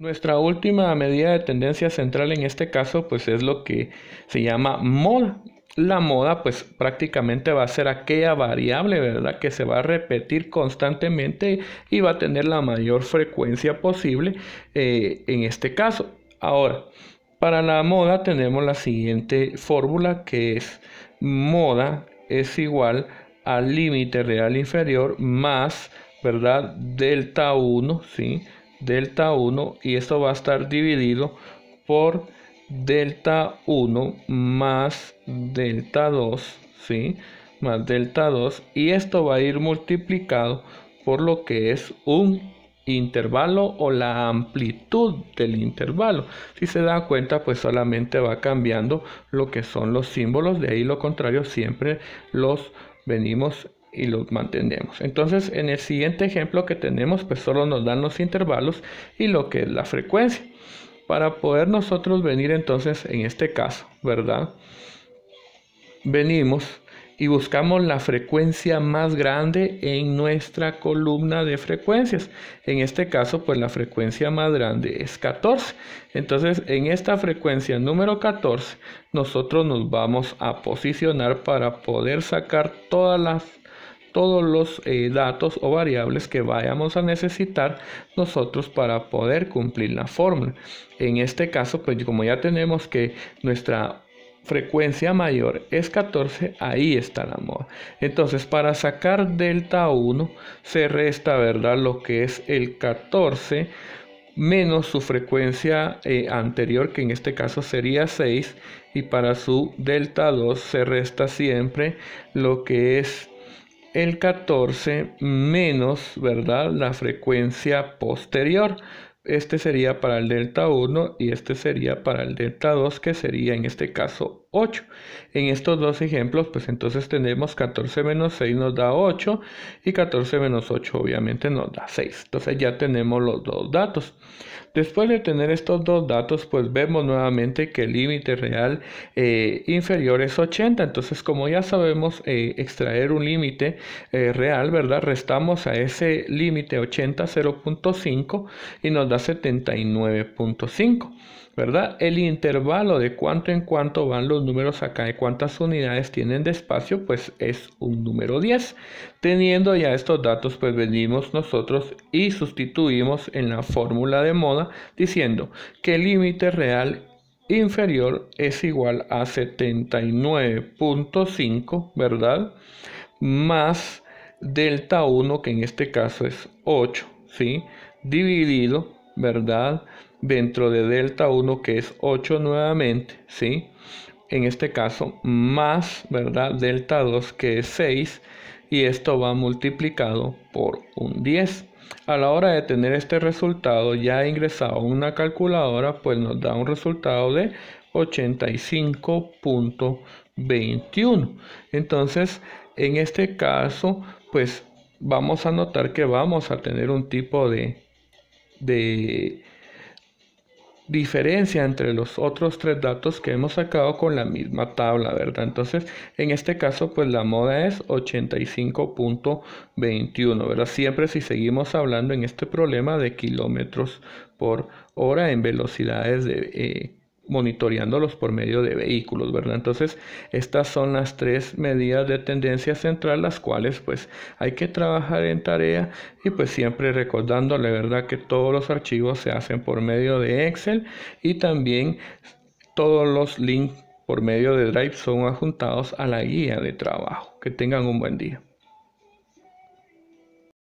Nuestra última medida de tendencia central en este caso pues es lo que se llama moda. La moda pues prácticamente va a ser aquella variable, ¿verdad? Que se va a repetir constantemente y va a tener la mayor frecuencia posible eh, en este caso. Ahora, para la moda tenemos la siguiente fórmula que es moda es igual al límite real inferior más, ¿verdad? Delta 1, ¿sí? delta 1 y esto va a estar dividido por delta 1 más delta 2, ¿sí? Más delta 2 y esto va a ir multiplicado por lo que es un intervalo o la amplitud del intervalo. Si se da cuenta, pues solamente va cambiando lo que son los símbolos, de ahí lo contrario siempre los venimos y los mantenemos. Entonces, en el siguiente ejemplo que tenemos, pues solo nos dan los intervalos y lo que es la frecuencia. Para poder nosotros venir entonces, en este caso, ¿verdad? Venimos y buscamos la frecuencia más grande en nuestra columna de frecuencias. En este caso, pues la frecuencia más grande es 14. Entonces, en esta frecuencia número 14, nosotros nos vamos a posicionar para poder sacar todas las todos los eh, datos o variables que vayamos a necesitar nosotros para poder cumplir la fórmula. En este caso, pues como ya tenemos que nuestra frecuencia mayor es 14, ahí está la moda. Entonces, para sacar delta 1, se resta, ¿verdad? Lo que es el 14 menos su frecuencia eh, anterior, que en este caso sería 6, y para su delta 2 se resta siempre lo que es el 14 menos, ¿verdad? La frecuencia posterior. Este sería para el delta 1 y este sería para el delta 2, que sería en este caso 8. En estos dos ejemplos, pues entonces tenemos 14 menos 6 nos da 8 y 14 menos 8 obviamente nos da 6. Entonces ya tenemos los dos datos. Después de tener estos dos datos, pues vemos nuevamente que el límite real eh, inferior es 80. Entonces, como ya sabemos eh, extraer un límite eh, real, ¿verdad? Restamos a ese límite 80 0.5 y nos da 79.5. ¿verdad? El intervalo de cuánto en cuánto van los números acá, de cuántas unidades tienen de espacio, pues es un número 10. Teniendo ya estos datos, pues venimos nosotros y sustituimos en la fórmula de moda diciendo que el límite real inferior es igual a 79.5, ¿verdad? Más delta 1, que en este caso es 8, ¿sí? Dividido, ¿verdad? dentro de delta 1 que es 8 nuevamente, ¿sí? En este caso, más, ¿verdad? Delta 2 que es 6 y esto va multiplicado por un 10. A la hora de tener este resultado ya ingresado a una calculadora, pues nos da un resultado de 85.21. Entonces, en este caso, pues vamos a notar que vamos a tener un tipo de, de diferencia entre los otros tres datos que hemos sacado con la misma tabla, ¿verdad? Entonces, en este caso, pues la moda es 85.21, ¿verdad? Siempre si seguimos hablando en este problema de kilómetros por hora en velocidades de... Eh, monitoreándolos por medio de vehículos, ¿verdad? Entonces, estas son las tres medidas de tendencia central, las cuales pues hay que trabajar en tarea y pues siempre recordándole, ¿verdad? Que todos los archivos se hacen por medio de Excel y también todos los links por medio de Drive son adjuntados a la guía de trabajo. Que tengan un buen día.